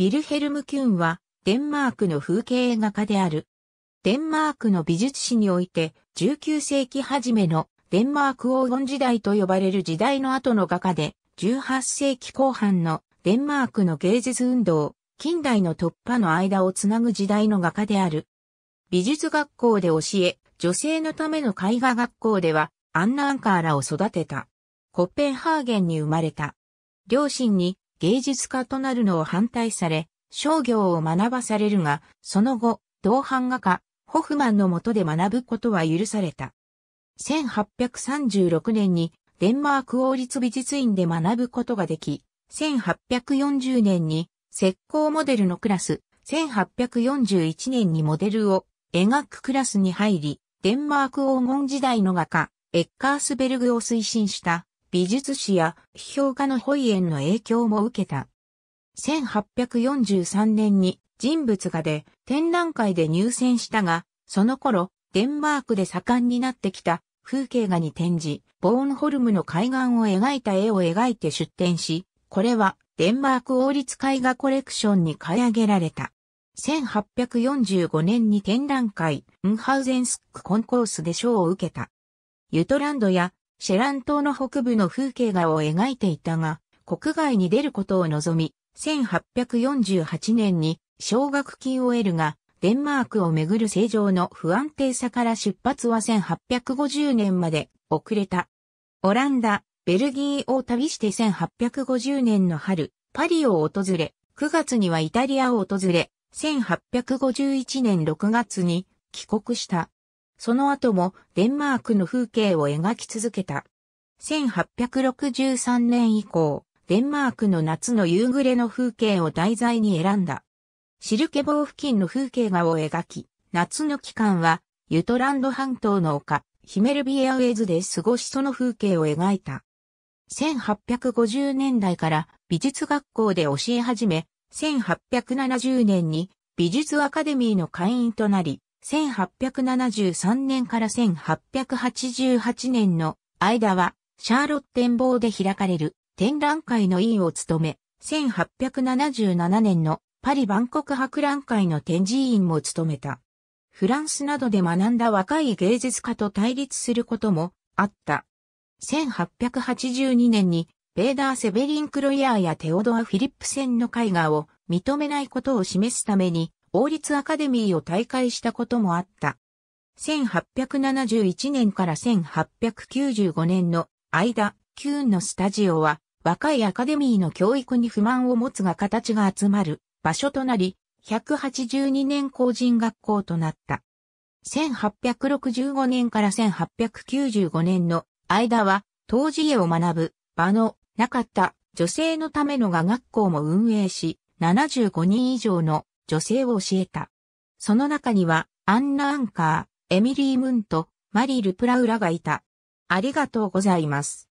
ビルヘルム・キュンは、デンマークの風景画家である。デンマークの美術史において、19世紀初めのデンマーク黄金時代と呼ばれる時代の後の画家で、18世紀後半のデンマークの芸術運動、近代の突破の間をつなぐ時代の画家である。美術学校で教え、女性のための絵画学校では、アンナ・アンカーらを育てた。コッペンハーゲンに生まれた。両親に芸術家となるのを反対され、商業を学ばされるが、その後、同版画家、ホフマンの下で学ぶことは許された。1836年にデンマーク王立美術院で学ぶことができ、1840年に石膏モデルのクラス、1841年にモデルを描くクラスに入り、デンマーク黄金時代の画家、エッカースベルグを推進した美術史や批評家のホイエンの影響も受けた。1843年に人物画で展覧会で入選したが、その頃、デンマークで盛んになってきた風景画に展示、ボーンホルムの海岸を描いた絵を描いて出展し、これはデンマーク王立絵画コレクションに買い上げられた。1845年に展覧会、ウンハウゼンスックコンコースで賞を受けた。ユトランドやシェラン島の北部の風景画を描いていたが、国外に出ることを望み、1848年に奨学金を得るが、デンマークをめぐる正常の不安定さから出発は1850年まで遅れた。オランダ、ベルギーを旅して1850年の春、パリを訪れ、9月にはイタリアを訪れ、1851年6月に帰国した。その後もデンマークの風景を描き続けた。1863年以降、デンマークの夏の夕暮れの風景を題材に選んだ。シルケ棒付近の風景画を描き、夏の期間は、ユトランド半島の丘、ヒメルビエアウェイズで過ごしその風景を描いた。1850年代から美術学校で教え始め、1870年に美術アカデミーの会員となり、1873年から1888年の間は、シャーロッテン坊で開かれる展覧会の委員を務め、1877年のパリ万国博覧会の展示委員も務めた。フランスなどで学んだ若い芸術家と対立することもあった。1882年に、ベーダー・セベリン・クロイヤーやテオドア・フィリップセンの絵画を認めないことを示すために、王立アカデミーを退会したこともあった。1871年から1895年の間、キューンのスタジオは若いアカデミーの教育に不満を持つが形が集まる場所となり、182年工人学校となった。1865年から1895年の間は、当時絵を学ぶ場のなかった女性のための画学校も運営し、75人以上の女性を教えた。その中には、アンナ・アンカー、エミリー・ムント、マリル・プラウラがいた。ありがとうございます。